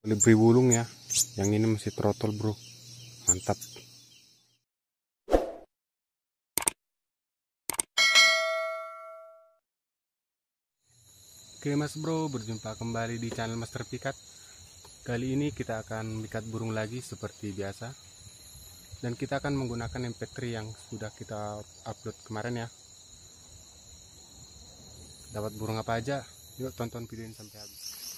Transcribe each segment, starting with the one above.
lebih wulung ya yang ini masih trotol bro mantap Oke mas bro berjumpa kembali di channel master pikat kali ini kita akan pikat burung lagi seperti biasa dan kita akan menggunakan mp3 yang sudah kita upload kemarin ya dapat burung apa aja yuk tonton video ini sampai habis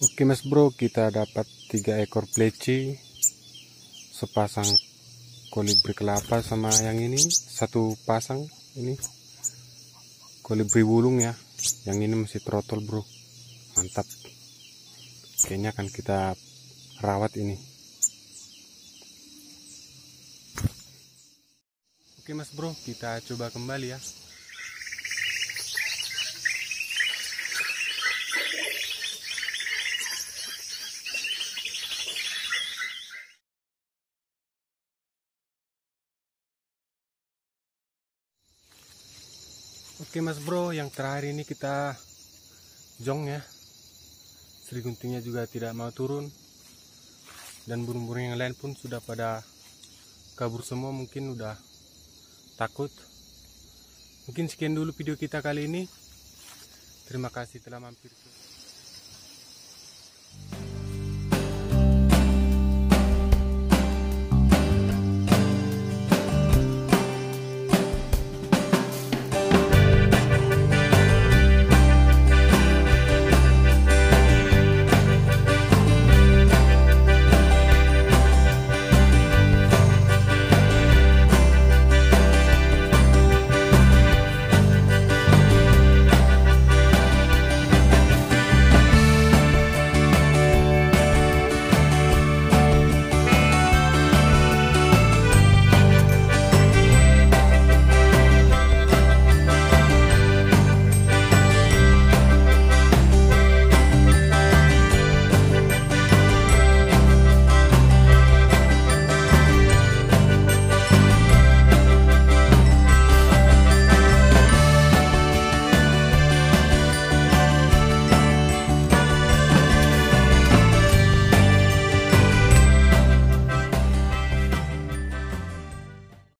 Oke mas bro kita dapat tiga ekor pleci sepasang kolibri kelapa sama yang ini satu pasang ini kolibri wulung ya yang ini masih trotol bro mantap kayaknya akan kita rawat ini oke mas bro kita coba kembali ya Oke mas bro, yang terakhir ini kita jong ya. Sri guntingnya juga tidak mau turun. Dan burung-burung yang lain pun sudah pada kabur semua mungkin udah takut. Mungkin sekian dulu video kita kali ini. Terima kasih telah mampir.